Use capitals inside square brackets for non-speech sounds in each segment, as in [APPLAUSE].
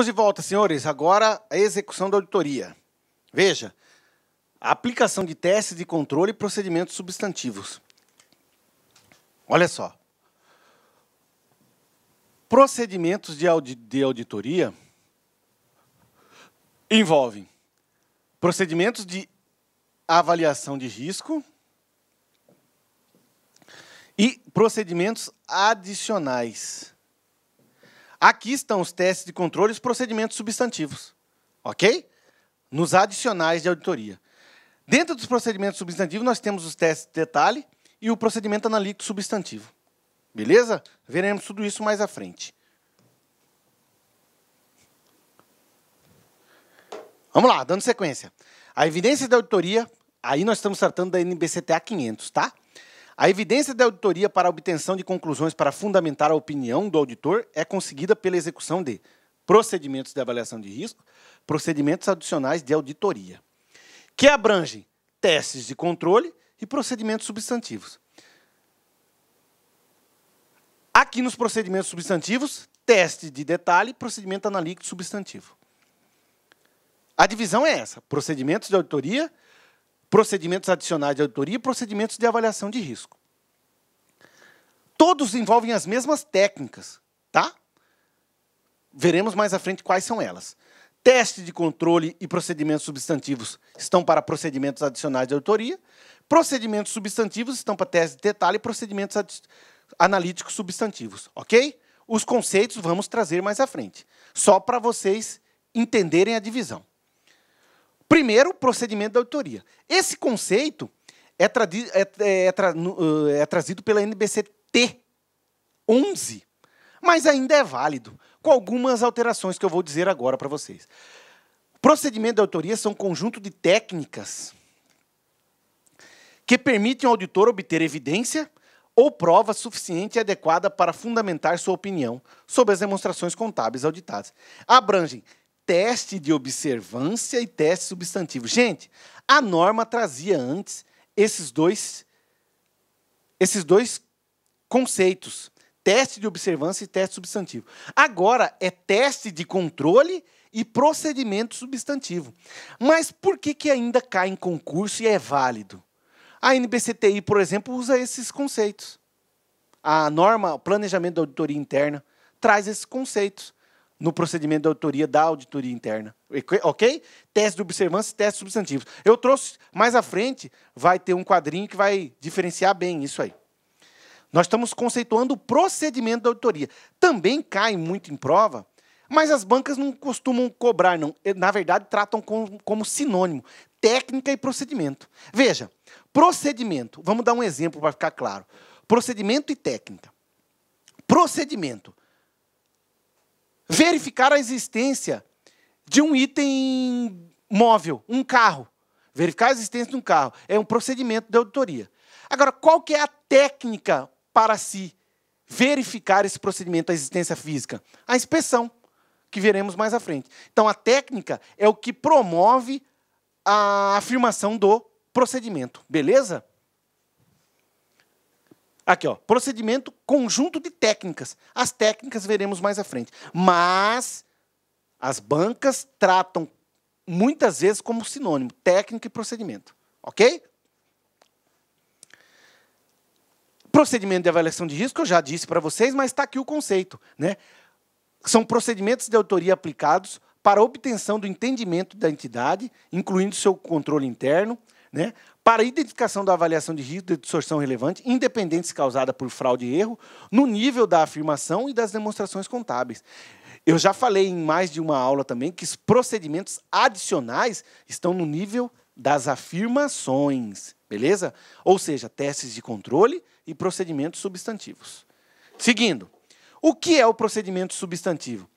Estamos de volta, senhores. Agora a execução da auditoria. Veja, a aplicação de testes de controle e procedimentos substantivos. Olha só. Procedimentos de, audi de auditoria envolvem procedimentos de avaliação de risco e procedimentos adicionais. Aqui estão os testes de controle e os procedimentos substantivos, ok? Nos adicionais de auditoria. Dentro dos procedimentos substantivos, nós temos os testes de detalhe e o procedimento analítico substantivo. Beleza? Veremos tudo isso mais à frente. Vamos lá, dando sequência. A evidência da auditoria, aí nós estamos tratando da NBCTA 500, tá? A evidência da auditoria para a obtenção de conclusões para fundamentar a opinião do auditor é conseguida pela execução de procedimentos de avaliação de risco, procedimentos adicionais de auditoria, que abrangem testes de controle e procedimentos substantivos. Aqui nos procedimentos substantivos, teste de detalhe, e procedimento analítico substantivo. A divisão é essa: procedimentos de auditoria, procedimentos adicionais de auditoria e procedimentos de avaliação de risco. Todos envolvem as mesmas técnicas, tá? Veremos mais à frente quais são elas. Teste de controle e procedimentos substantivos estão para procedimentos adicionais de auditoria. Procedimentos substantivos estão para teste de detalhe e procedimentos analíticos substantivos, ok? Os conceitos vamos trazer mais à frente, só para vocês entenderem a divisão. Primeiro, o procedimento da auditoria. Esse conceito é, tra é, é, é, tra eh, é trazido pela NBCT 11, mas ainda é válido, com algumas alterações que eu vou dizer agora para vocês. Procedimento da auditoria são um conjunto de técnicas que permitem ao auditor obter evidência ou prova suficiente e adequada para fundamentar sua opinião sobre as demonstrações contábeis auditadas. Abrangem teste de observância e teste substantivo. Gente, a norma trazia antes esses dois, esses dois conceitos: teste de observância e teste substantivo. Agora é teste de controle e procedimento substantivo. Mas por que, que ainda cai em concurso e é válido? A NBCTI, por exemplo, usa esses conceitos. A norma, o planejamento da auditoria interna, traz esses conceitos no procedimento da auditoria da auditoria interna. Ok? Teste de observância e testes substantivos. Eu trouxe mais à frente, vai ter um quadrinho que vai diferenciar bem isso aí. Nós estamos conceituando o procedimento da auditoria. Também cai muito em prova, mas as bancas não costumam cobrar, não. Na verdade, tratam como, como sinônimo técnica e procedimento. Veja, procedimento, vamos dar um exemplo para ficar claro. Procedimento e técnica. Procedimento verificar a existência de um item móvel, um carro. Verificar a existência de um carro é um procedimento de auditoria. Agora, qual que é a técnica para se verificar esse procedimento da existência física? A inspeção, que veremos mais à frente. Então, a técnica é o que promove a afirmação do procedimento, beleza? Aqui, ó, procedimento conjunto de técnicas. As técnicas veremos mais à frente. Mas as bancas tratam muitas vezes como sinônimo, técnica e procedimento. Ok? Procedimento de avaliação de risco, eu já disse para vocês, mas está aqui o conceito. Né? São procedimentos de autoria aplicados para obtenção do entendimento da entidade, incluindo seu controle interno, né? Para a identificação da avaliação de risco de distorção relevante, independente causada por fraude e erro, no nível da afirmação e das demonstrações contábeis. Eu já falei em mais de uma aula também que os procedimentos adicionais estão no nível das afirmações, beleza? Ou seja, testes de controle e procedimentos substantivos. Seguindo, o que é o procedimento substantivo?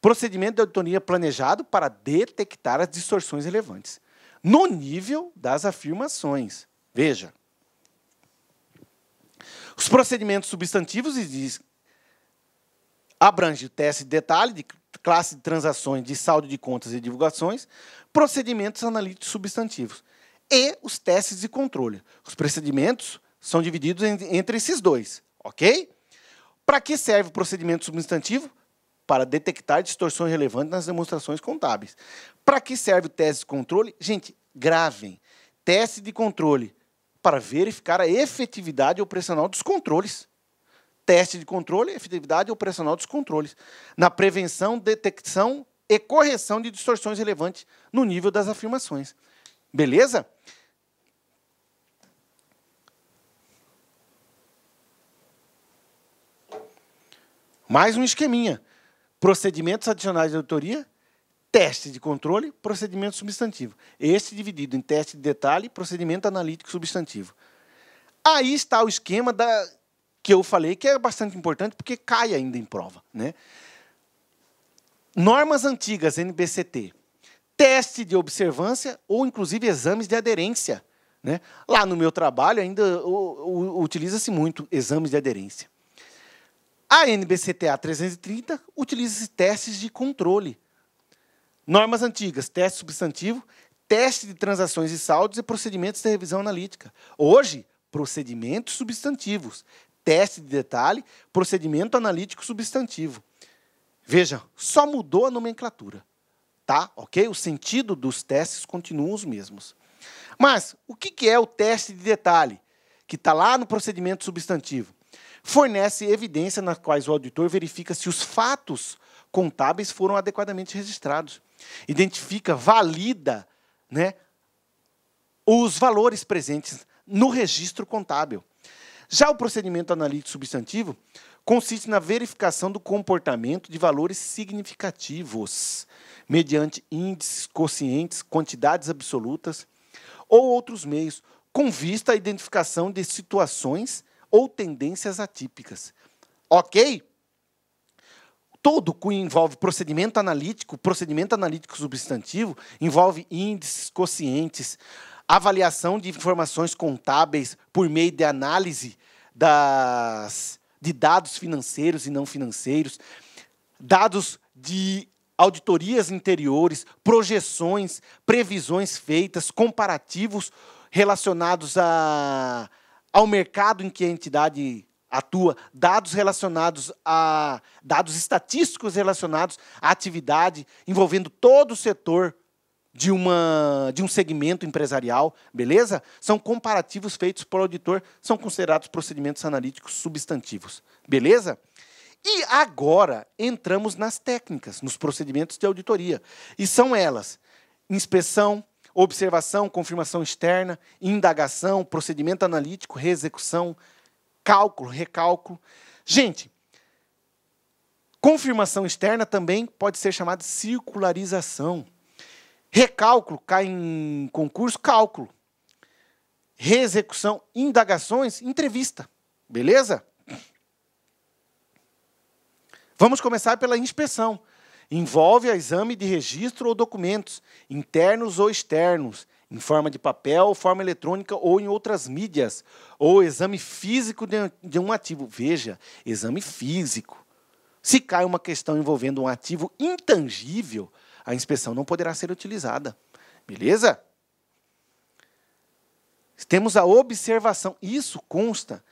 Procedimento de auditoria planejado para detectar as distorções relevantes no nível das afirmações. Veja. Os procedimentos substantivos abrangem abrange o teste de detalhe de classe de transações, de saldo de contas e divulgações, procedimentos analíticos substantivos e os testes de controle. Os procedimentos são divididos entre esses dois, ok? Para que serve o procedimento substantivo? para detectar distorções relevantes nas demonstrações contábeis. Para que serve o teste de controle? Gente, gravem. Teste de controle para verificar a efetividade operacional dos controles. Teste de controle, efetividade operacional dos controles. Na prevenção, detecção e correção de distorções relevantes no nível das afirmações. Beleza? Mais um esqueminha procedimentos adicionais de auditoria, teste de controle, procedimento substantivo. Este dividido em teste de detalhe, procedimento analítico substantivo. Aí está o esquema da que eu falei que é bastante importante porque cai ainda em prova, né? Normas antigas NBCT, teste de observância ou inclusive exames de aderência, né? Lá no meu trabalho ainda utiliza-se muito exames de aderência. A NBCTA 330 utiliza testes de controle. Normas antigas, teste substantivo, teste de transações e saldos e procedimentos de revisão analítica. Hoje, procedimentos substantivos, teste de detalhe, procedimento analítico substantivo. Veja, só mudou a nomenclatura, tá? Ok? O sentido dos testes continua os mesmos. Mas o que é o teste de detalhe que está lá no procedimento substantivo? fornece evidência nas quais o auditor verifica se os fatos contábeis foram adequadamente registrados, identifica, valida né, os valores presentes no registro contábil. Já o procedimento analítico substantivo consiste na verificação do comportamento de valores significativos, mediante índices, quocientes, quantidades absolutas ou outros meios, com vista à identificação de situações ou tendências atípicas. Ok? todo envolve procedimento analítico, procedimento analítico substantivo envolve índices, quocientes, avaliação de informações contábeis por meio de análise das, de dados financeiros e não financeiros, dados de auditorias interiores, projeções, previsões feitas, comparativos relacionados a ao mercado em que a entidade atua, dados relacionados a dados estatísticos relacionados à atividade envolvendo todo o setor de uma de um segmento empresarial, beleza? São comparativos feitos por auditor, são considerados procedimentos analíticos substantivos, beleza? E agora entramos nas técnicas, nos procedimentos de auditoria. E são elas: inspeção, observação, confirmação externa, indagação, procedimento analítico, reexecução, cálculo, recálculo. Gente, confirmação externa também pode ser chamada de circularização. Recálculo cai em concurso, cálculo. Reexecução, indagações, entrevista. Beleza? Vamos começar pela inspeção. Envolve o exame de registro ou documentos, internos ou externos, em forma de papel, forma eletrônica ou em outras mídias, ou exame físico de um ativo. Veja, exame físico. Se cai uma questão envolvendo um ativo intangível, a inspeção não poderá ser utilizada. Beleza? Temos a observação. Isso consta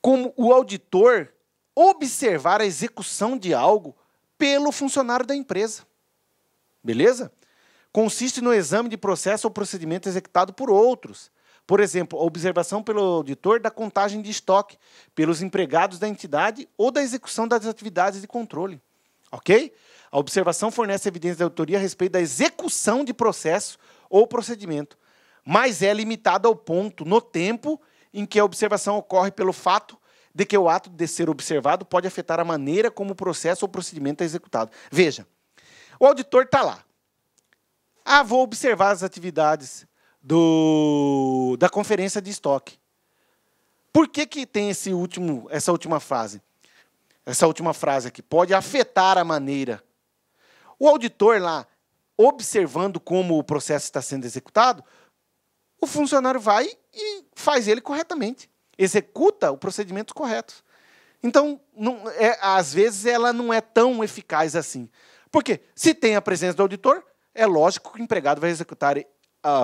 como o auditor observar a execução de algo pelo funcionário da empresa. Beleza? Consiste no exame de processo ou procedimento executado por outros. Por exemplo, a observação pelo auditor da contagem de estoque pelos empregados da entidade ou da execução das atividades de controle. Ok? A observação fornece evidência da autoria a respeito da execução de processo ou procedimento, mas é limitada ao ponto no tempo em que a observação ocorre pelo fato de que o ato de ser observado pode afetar a maneira como o processo ou procedimento é executado. Veja, o auditor está lá. Ah, vou observar as atividades do, da conferência de estoque. Por que, que tem esse último, essa última frase? Essa última frase aqui pode afetar a maneira. O auditor lá, observando como o processo está sendo executado, o funcionário vai e faz ele corretamente executa o procedimento correto. Então, não, é, às vezes, ela não é tão eficaz assim. Porque se tem a presença do auditor, é lógico que o empregado vai executar, uh,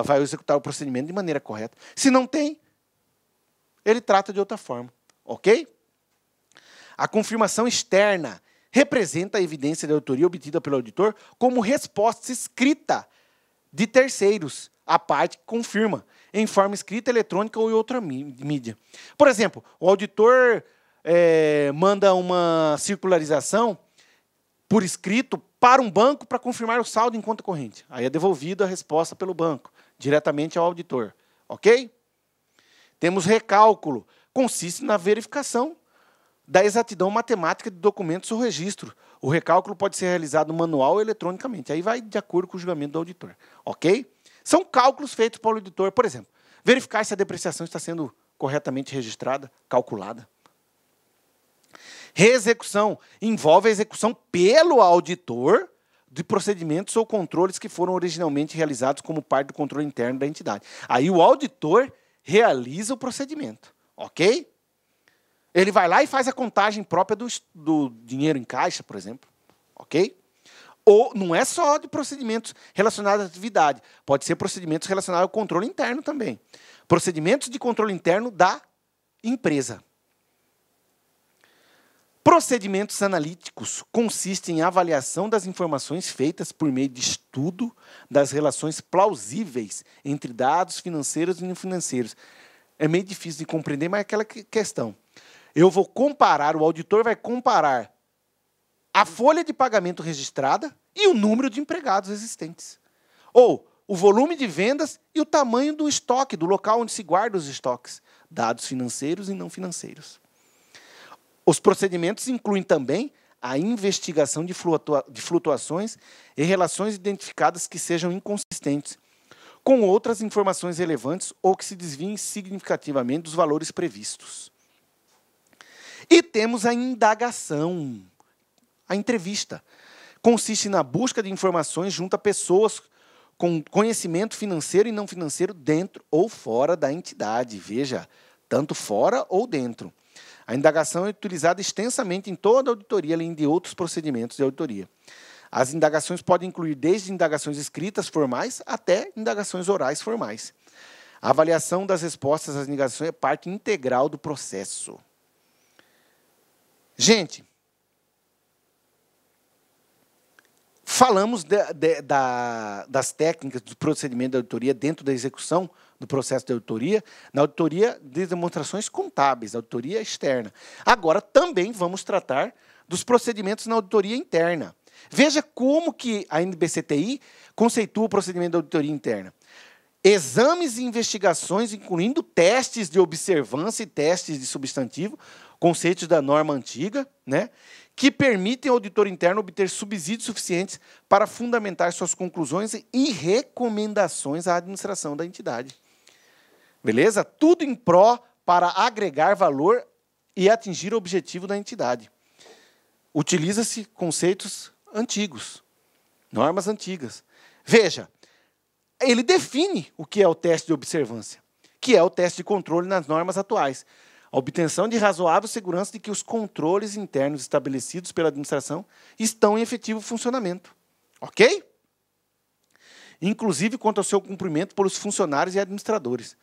vai executar o procedimento de maneira correta. Se não tem, ele trata de outra forma. Ok? A confirmação externa representa a evidência da autoria obtida pelo auditor como resposta escrita de terceiros, a parte que confirma em forma escrita, eletrônica ou em outra mídia. Por exemplo, o auditor é, manda uma circularização por escrito para um banco para confirmar o saldo em conta corrente. Aí é devolvida a resposta pelo banco, diretamente ao auditor. Ok? Temos recálculo. Consiste na verificação da exatidão matemática de documentos ou registro. O recálculo pode ser realizado manual ou eletronicamente. Aí vai de acordo com o julgamento do auditor. Ok? São cálculos feitos pelo editor, por exemplo, verificar se a depreciação está sendo corretamente registrada, calculada. Reexecução envolve a execução pelo auditor de procedimentos ou controles que foram originalmente realizados como parte do controle interno da entidade. Aí o auditor realiza o procedimento, ok? Ele vai lá e faz a contagem própria do, do dinheiro em caixa, por exemplo, ok? Ou não é só de procedimentos relacionados à atividade, pode ser procedimentos relacionados ao controle interno também. Procedimentos de controle interno da empresa. Procedimentos analíticos consistem em avaliação das informações feitas por meio de estudo das relações plausíveis entre dados financeiros e não financeiros. É meio difícil de compreender, mas é aquela questão. Eu vou comparar, o auditor vai comparar a folha de pagamento registrada e o número de empregados existentes. Ou o volume de vendas e o tamanho do estoque, do local onde se guarda os estoques, dados financeiros e não financeiros. Os procedimentos incluem também a investigação de, flutua de flutuações e relações identificadas que sejam inconsistentes com outras informações relevantes ou que se desviem significativamente dos valores previstos. E temos a indagação a entrevista consiste na busca de informações junto a pessoas com conhecimento financeiro e não financeiro dentro ou fora da entidade. Veja, tanto fora ou dentro. A indagação é utilizada extensamente em toda a auditoria, além de outros procedimentos de auditoria. As indagações podem incluir desde indagações escritas formais até indagações orais formais. A avaliação das respostas às indagações é parte integral do processo. Gente, Falamos de, de, da, das técnicas do procedimento da auditoria dentro da execução do processo de auditoria, na auditoria de demonstrações contábeis, auditoria externa. Agora também vamos tratar dos procedimentos na auditoria interna. Veja como que a NBCTI conceitua o procedimento da auditoria interna exames e investigações, incluindo testes de observância e testes de substantivo, conceitos da norma antiga, né, que permitem ao auditor interno obter subsídios suficientes para fundamentar suas conclusões e recomendações à administração da entidade. Beleza? Tudo em pró para agregar valor e atingir o objetivo da entidade. Utiliza-se conceitos antigos, normas antigas. Veja, ele define o que é o teste de observância, que é o teste de controle nas normas atuais. A obtenção de razoável segurança de que os controles internos estabelecidos pela administração estão em efetivo funcionamento. Ok? Inclusive quanto ao seu cumprimento pelos funcionários e administradores.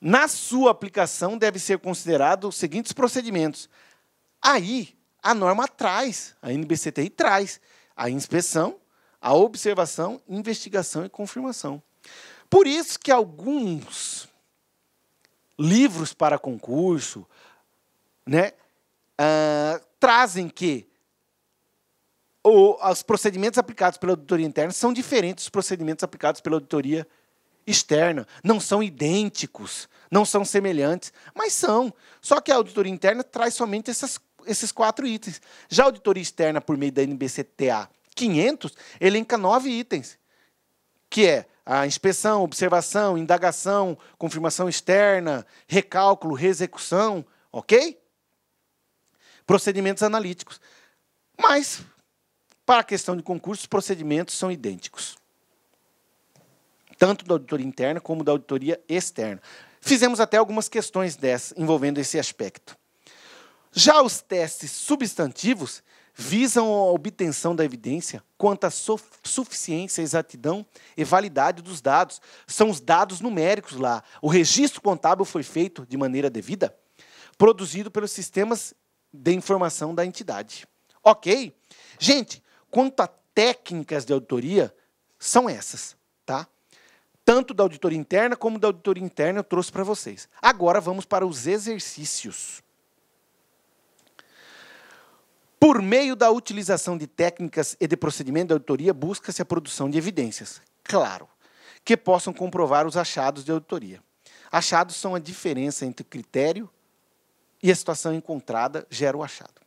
Na sua aplicação, deve ser considerado os seguintes procedimentos. Aí, a norma traz, a NBCTI traz a inspeção a observação, investigação e confirmação. Por isso que alguns livros para concurso né, uh, trazem que o, os procedimentos aplicados pela auditoria interna são diferentes dos procedimentos aplicados pela auditoria externa. Não são idênticos, não são semelhantes, mas são. Só que a auditoria interna traz somente essas, esses quatro itens. Já a auditoria externa, por meio da NBCTA, 500, elenca nove itens, que é a inspeção, observação, indagação, confirmação externa, recálculo, reexecução, ok? Procedimentos analíticos. Mas, para a questão de concursos, os procedimentos são idênticos. Tanto da auditoria interna como da auditoria externa. Fizemos até algumas questões dessas envolvendo esse aspecto. Já os testes substantivos, visam a obtenção da evidência quanto à suficiência, exatidão e validade dos dados. São os dados numéricos lá. O registro contábil foi feito de maneira devida, produzido pelos sistemas de informação da entidade. Ok? Gente, quanto a técnicas de auditoria, são essas, tá? Tanto da auditoria interna como da auditoria interna eu trouxe para vocês. Agora vamos para os exercícios. Por meio da utilização de técnicas e de procedimento da auditoria, busca-se a produção de evidências, claro, que possam comprovar os achados de auditoria. Achados são a diferença entre o critério e a situação encontrada gera o achado.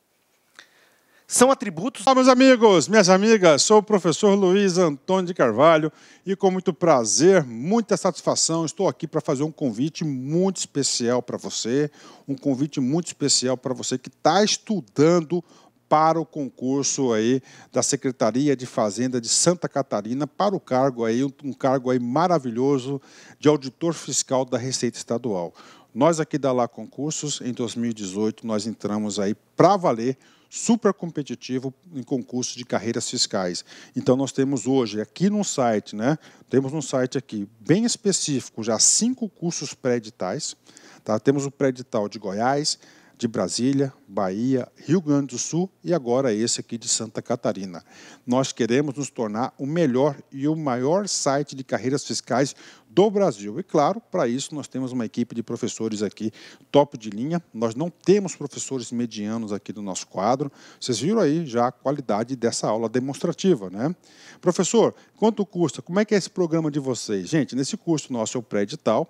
São atributos. Olá, meus amigos, minhas amigas, sou o professor Luiz Antônio de Carvalho e com muito prazer, muita satisfação, estou aqui para fazer um convite muito especial para você, um convite muito especial para você que está estudando para o concurso aí da Secretaria de Fazenda de Santa Catarina para o cargo aí um cargo aí maravilhoso de auditor fiscal da Receita Estadual. Nós aqui da Lá Concursos em 2018 nós entramos aí para valer super competitivo em concurso de carreiras fiscais. Então nós temos hoje aqui no site, né? Temos um site aqui bem específico já cinco cursos pré-editais, tá? Temos o pré-edital de Goiás, de Brasília, Bahia, Rio Grande do Sul e agora esse aqui de Santa Catarina. Nós queremos nos tornar o melhor e o maior site de carreiras fiscais do Brasil. E claro, para isso nós temos uma equipe de professores aqui top de linha. Nós não temos professores medianos aqui do nosso quadro. Vocês viram aí já a qualidade dessa aula demonstrativa, né? Professor, quanto custa? Como é que é esse programa de vocês? Gente, nesse curso nosso é o pré-edital.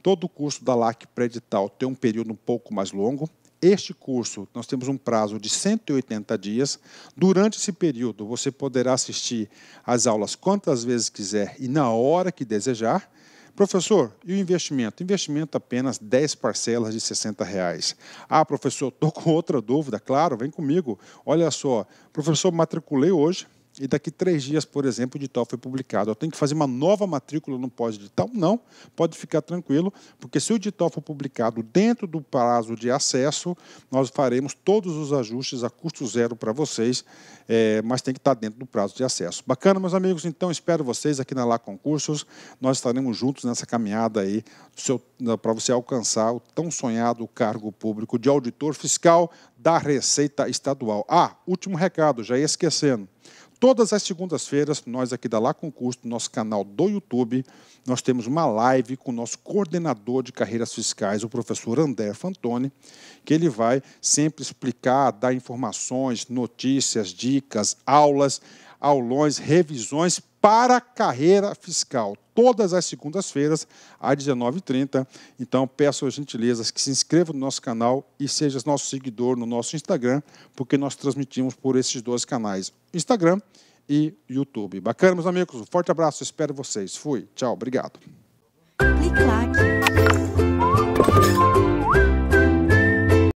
Todo o curso da LAC pré-edital tem um período um pouco mais longo este curso, nós temos um prazo de 180 dias. Durante esse período, você poderá assistir às aulas quantas vezes quiser e na hora que desejar. Professor, e o investimento? Investimento apenas 10 parcelas de 60 reais. Ah, professor, estou [LAUGHS] com outra dúvida, claro, vem comigo. Olha só, professor, matriculei hoje, e daqui três dias, por exemplo, o edital foi publicado. Eu tenho que fazer uma nova matrícula no pós-edital? Não, pode ficar tranquilo, porque se o edital for publicado dentro do prazo de acesso, nós faremos todos os ajustes a custo zero para vocês, é, mas tem que estar dentro do prazo de acesso. Bacana, meus amigos? Então, espero vocês aqui na Lá Concursos. Nós estaremos juntos nessa caminhada aí para você alcançar o tão sonhado cargo público de auditor fiscal da Receita Estadual. Ah, último recado, já ia esquecendo. Todas as segundas-feiras, nós aqui da Lá Concurso, no nosso canal do YouTube, nós temos uma live com o nosso coordenador de carreiras fiscais, o professor André Fantoni, que ele vai sempre explicar, dar informações, notícias, dicas, aulas, aulões, revisões para a carreira fiscal, todas as segundas-feiras, às 19h30. Então, peço as gentilezas que se inscreva no nosso canal e seja nosso seguidor no nosso Instagram, porque nós transmitimos por esses dois canais, Instagram e YouTube. Bacana, meus amigos? Um forte abraço, espero vocês. Fui, tchau, obrigado.